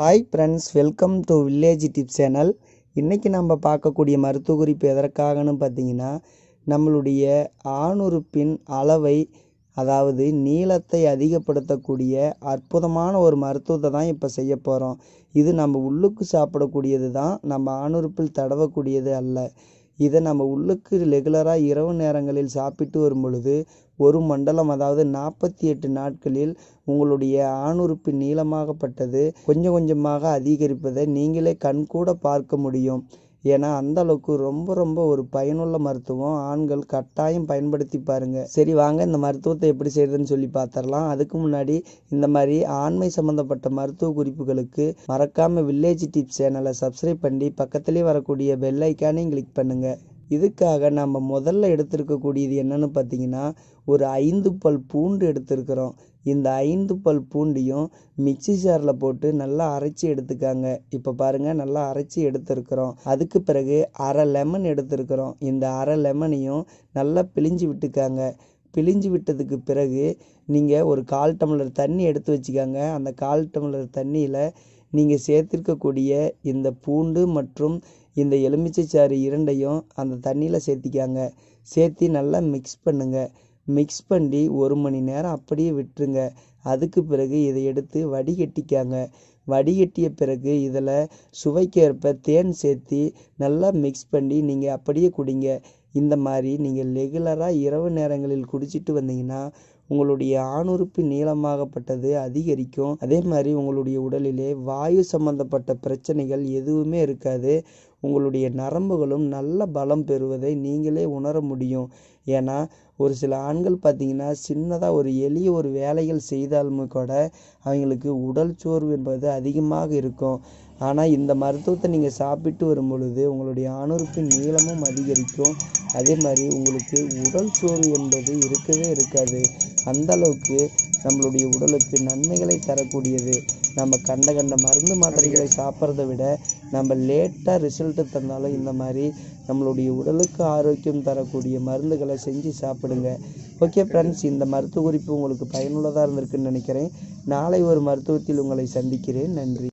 hi friends welcome to village tip channel இன்றைக்கி நம்ம பார்க்கக்கூடிய மருத்துவ குறிப்பு எதற்காகன்னு பார்த்தீங்கன்னா நம்மளுடைய ஆணுறுப்பின் அளவை அதாவது நீளத்தை அதிகப்படுத்தக்கூடிய அற்புதமான ஒரு மருத்துவத்தை தான் இப்போ செய்ய போகிறோம் இது நம்ம உள்ளுக்கு சாப்பிடக்கூடியது தான் நம்ம ஆணுறுப்பில் தடவக்கூடியது அல்ல இதை நம்ம உள்ளுக்கு ரெகுலராக இரவு நேரங்களில் சாப்பிட்டு வரும் பொழுது ஒரு மண்டலம் அதாவது நாற்பத்தி எட்டு நாட்களில் உங்களுடைய ஆணுறுப்பு நீளமாகப்பட்டது கொஞ்சம் கொஞ்சமாக அதிகரிப்பதை நீங்களே கண்கூட பார்க்க முடியும் ஏன்னா அந்த அளவுக்கு ரொம்ப ரொம்ப ஒரு பயனுள்ள மருத்துவம் ஆண்கள் கட்டாயம் பயன்படுத்தி பாருங்க சரி வாங்க இந்த மருத்துவத்தை எப்படி செய்யறதுன்னு சொல்லி பார்த்துடலாம் அதுக்கு முன்னாடி இந்த மாதிரி ஆண்மை சம்பந்தப்பட்ட மருத்துவ குறிப்புகளுக்கு மறக்காம வில்லேஜ் டிப்ஸ் சேனலை சப்ஸ்கிரைப் பண்ணி பக்கத்திலே வரக்கூடிய பெல் ஐக்கானையும் கிளிக் பண்ணுங்க இதுக்காக நம்ம முதல்ல எடுத்திருக்கக்கூடியது என்னென்னு பார்த்தீங்கன்னா ஒரு ஐந்து பல் பூண்டு எடுத்திருக்கிறோம் இந்த ஐந்து பல் பூண்டையும் மிக்சி ஜாரில் போட்டு நல்லா அரைச்சி எடுத்துக்காங்க இப்போ பாருங்கள் நல்லா அரைச்சி எடுத்துருக்குறோம் அதுக்கு பிறகு அரை லெமன் எடுத்துருக்குறோம் இந்த அரை லெமனையும் நல்லா பிழிஞ்சு விட்டுக்காங்க பிழிஞ்சு விட்டதுக்கு பிறகு நீங்கள் ஒரு கால் டம்ளர் தண்ணி எடுத்து வச்சுக்காங்க அந்த கால் டம்ளர் தண்ணியில் நீங்கள் சேர்த்திருக்கக்கூடிய இந்த பூண்டு மற்றும் இந்த எலுமிச்சை சாறு இரண்டையும் அந்த தண்ணியில் சேர்த்திக்காங்க சேர்த்து நல்லா மிக்ஸ் பண்ணுங்க மிக்ஸ் பண்ணி ஒரு மணி நேரம் அப்படியே விட்டுருங்க அதுக்கு பிறகு இதை எடுத்து வடிகட்டிக்காங்க வடிகட்டிய பிறகு இதில் சுவைக்கேற்ப தேன் சேர்த்து நல்லா மிக்ஸ் பண்ணி நீங்கள் அப்படியே குடிங்க இந்த மாதிரி நீங்கள் ரெகுலராக இரவு நேரங்களில் குடிச்சிட்டு வந்தீங்கன்னா உங்களுடைய ஆணுறுப்பு நீளமாகப்பட்டது அதிகரிக்கும் அதே மாதிரி உங்களுடைய உடலிலே வாயு சம்பந்தப்பட்ட பிரச்சனைகள் எதுவுமே இருக்காது உங்களுடைய நரம்புகளும் நல்ல பலம் பெறுவதை நீங்களே உணர முடியும் ஏன்னா ஒரு சில ஆண்கள் பார்த்தீங்கன்னா சின்னதாக ஒரு எளிய ஒரு வேலைகள் செய்தாலுமே கூட அவங்களுக்கு உடல் சோர்வு என்பது அதிகமாக இருக்கும் ஆனால் இந்த மருத்துவத்தை நீங்கள் சாப்பிட்டு வரும் பொழுது உங்களுடைய ஆணுறுப்பின் நீளமும் அதிகரிக்கும் அதே மாதிரி உங்களுக்கு உடல் சோர்வு என்பது இருக்கவே இருக்காது அந்த அளவுக்கு நம்மளுடைய உடலுக்கு நன்மைகளை தரக்கூடியது நம்ம கண்ட கண்ட மருந்து மாத்திரைகளை சாப்பிட்றத விட நம்ம லேட்டாக ரிசல்ட்டு தந்தாலும் இந்த மாதிரி நம்மளுடைய உடலுக்கு ஆரோக்கியம் தரக்கூடிய மருந்துகளை செஞ்சு சாப்பிடுங்க ஓகே ஃப்ரெண்ட்ஸ் இந்த மருத்துவ குறிப்பு உங்களுக்கு பயனுள்ளதாக இருந்திருக்குன்னு நினைக்கிறேன் நாளை ஒரு மருத்துவத்தில் உங்களை சந்திக்கிறேன் நன்றி